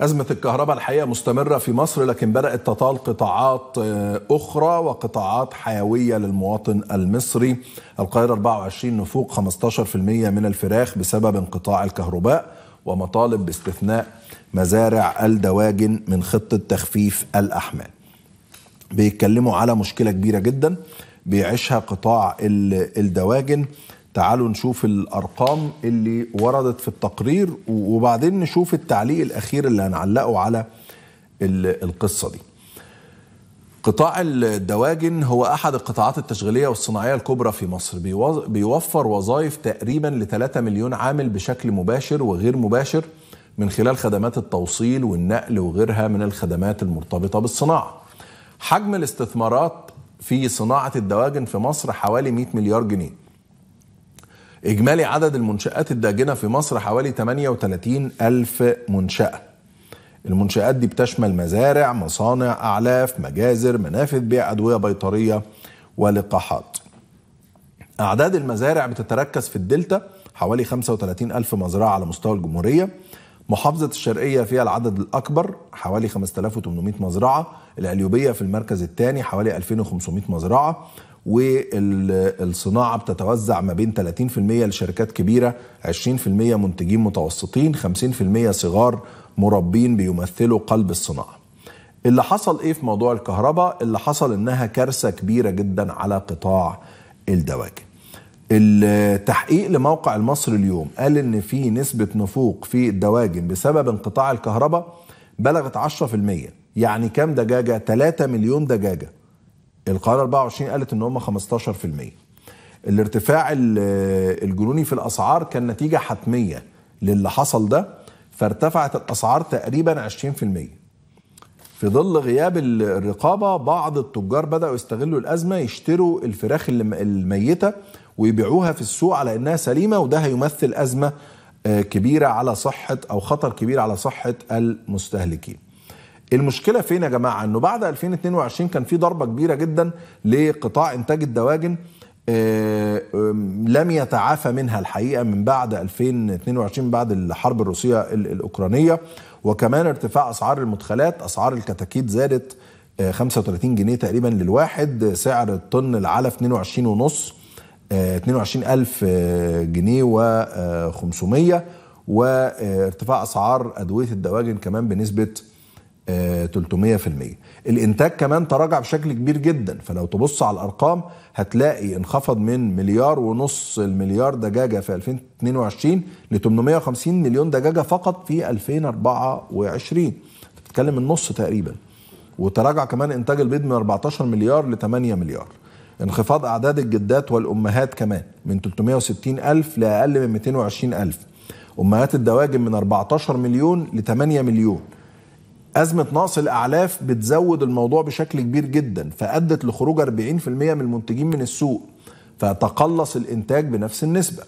أزمة الكهرباء الحقيقة مستمرة في مصر لكن بدأت تطال قطاعات آه، أخرى وقطاعات حيوية للمواطن المصري القاهرة 24 نفوق 15% من الفراخ بسبب انقطاع الكهرباء ومطالب باستثناء مزارع الدواجن من خطة تخفيف الأحمال بيتكلموا على مشكلة كبيرة جدا بيعيشها قطاع الدواجن تعالوا نشوف الارقام اللي وردت في التقرير وبعدين نشوف التعليق الاخير اللي هنعلقه على القصه دي قطاع الدواجن هو احد القطاعات التشغيليه والصناعيه الكبرى في مصر بيوفر وظائف تقريبا ل 3 مليون عامل بشكل مباشر وغير مباشر من خلال خدمات التوصيل والنقل وغيرها من الخدمات المرتبطه بالصناعه حجم الاستثمارات في صناعه الدواجن في مصر حوالي 100 مليار جنيه إجمالي عدد المنشآت الداجنة في مصر حوالي 38 ألف منشأة المنشآت دي بتشمل مزارع مصانع أعلاف مجازر منافذ بيع أدوية بيطرية ولقاحات أعداد المزارع بتتركز في الدلتا حوالي 35 ألف مزرعة على مستوى الجمهورية محافظة الشرقية فيها العدد الأكبر حوالي 5800 مزرعة العليوبية في المركز الثاني حوالي 2500 مزرعة والصناعه بتتوزع ما بين 30% لشركات كبيره 20% منتجين متوسطين 50% صغار مربين بيمثلوا قلب الصناعه اللي حصل ايه في موضوع الكهرباء اللي حصل انها كارثه كبيره جدا على قطاع الدواجن التحقيق لموقع المصري اليوم قال ان في نسبه نفوق في الدواجن بسبب انقطاع الكهرباء بلغت 10% يعني كام دجاجه 3 مليون دجاجه القاهره 24 قالت ان هم 15% الارتفاع الجنوني في الاسعار كان نتيجه حتميه للي حصل ده فارتفعت الاسعار تقريبا 20% في ظل غياب الرقابه بعض التجار بداوا يستغلوا الازمه يشتروا الفراخ الميته ويبيعوها في السوق على انها سليمه وده هيمثل ازمه آه، كبيره على صحه او خطر كبير على صحه المستهلكين المشكله فين يا جماعه انه بعد 2022 كان في ضربه كبيره جدا لقطاع انتاج الدواجن آه، لم يتعافى منها الحقيقه من بعد 2022 بعد الحرب الروسيه الاوكرانيه وكمان ارتفاع اسعار المدخلات اسعار الكتاكيت زادت 35 آه، جنيه تقريبا للواحد سعر الطن العلف 22 ونص آه، جنيه و500 وارتفاع أسعار أدوية الدواجن كمان بنسبة 300% الانتاج كمان تراجع بشكل كبير جدا فلو تبص على الارقام هتلاقي انخفض من مليار ونص المليار دجاجه في 2022 ل 850 مليون دجاجه فقط في 2024 بتتكلم النص تقريبا وتراجع كمان انتاج البيض من 14 مليار ل 8 مليار انخفاض اعداد الجدات والامهات كمان من 360 الف لاقل من 220 الف امهات الدواجن من 14 مليون ل 8 مليون أزمة نقص الأعلاف بتزود الموضوع بشكل كبير جدا فأدت لخروج 40% من المنتجين من السوق فتقلص الإنتاج بنفس النسبة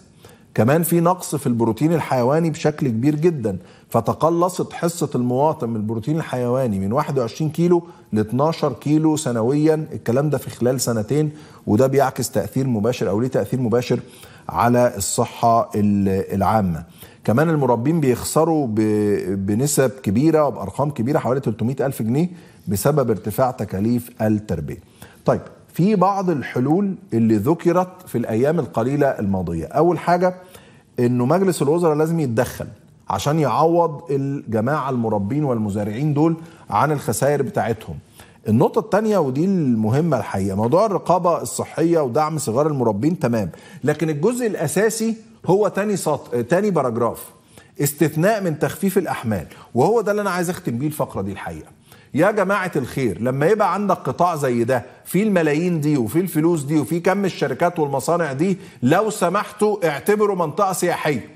كمان في نقص في البروتين الحيواني بشكل كبير جدا فتقلصت حصة المواطن من البروتين الحيواني من 21 كيلو ل 12 كيلو سنويا الكلام ده في خلال سنتين وده بيعكس تأثير مباشر أو ليه تأثير مباشر على الصحة العامة كمان المربين بيخسروا بنسب كبيره وبارقام كبيره حوالي 300 الف جنيه بسبب ارتفاع تكاليف التربيه. طيب في بعض الحلول اللي ذكرت في الايام القليله الماضيه، اول حاجه انه مجلس الوزراء لازم يتدخل عشان يعوض الجماعه المربين والمزارعين دول عن الخسائر بتاعتهم. النقطة الثانية ودي المهمة الحقيقة موضوع الرقابة الصحية ودعم صغار المربين تمام لكن الجزء الأساسي هو تاني سطر تاني باراجراف استثناء من تخفيف الاحمال وهو ده اللي انا عايز اختم بيه الفقره دي الحقيقه يا جماعة الخير لما يبقى عندك قطاع زي ده في الملايين دي وفي الفلوس دي وفي كم الشركات والمصانع دي لو سمحتوا اعتبروا منطقة سياحية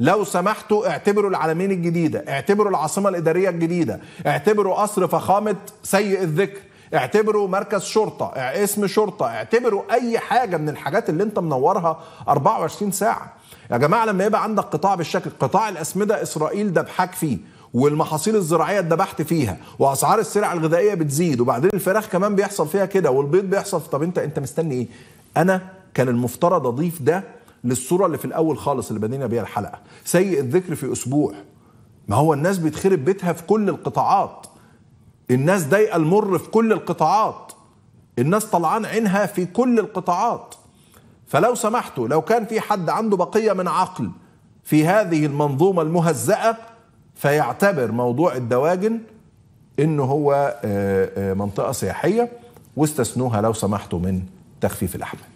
لو سمحتوا اعتبروا العالمين الجديدة اعتبروا العاصمة الإدارية الجديدة اعتبروا قصر فخامة سيء الذكر اعتبره مركز شرطه اسم شرطه اعتبره اي حاجه من الحاجات اللي انت منورها 24 ساعه يا جماعه لما يبقى عندك قطاع بالشكل قطاع الاسمده اسرائيل دبحك فيه والمحاصيل الزراعيه اتدبحت فيها واسعار السلع الغذائيه بتزيد وبعدين الفراخ كمان بيحصل فيها كده والبيض بيحصل طب انت انت مستني ايه انا كان المفترض اضيف ده للصوره اللي في الاول خالص اللي بنينا بيها الحلقه سيء الذكر في اسبوع ما هو الناس بيتخرب بيتها في كل القطاعات الناس ضايقه المر في كل القطاعات الناس طلعان عينها في كل القطاعات فلو سمحتوا لو كان في حد عنده بقيه من عقل في هذه المنظومه المهزأه فيعتبر موضوع الدواجن ان هو آه، آه، منطقه سياحيه واستثنوها لو سمحتوا من تخفيف الاحمال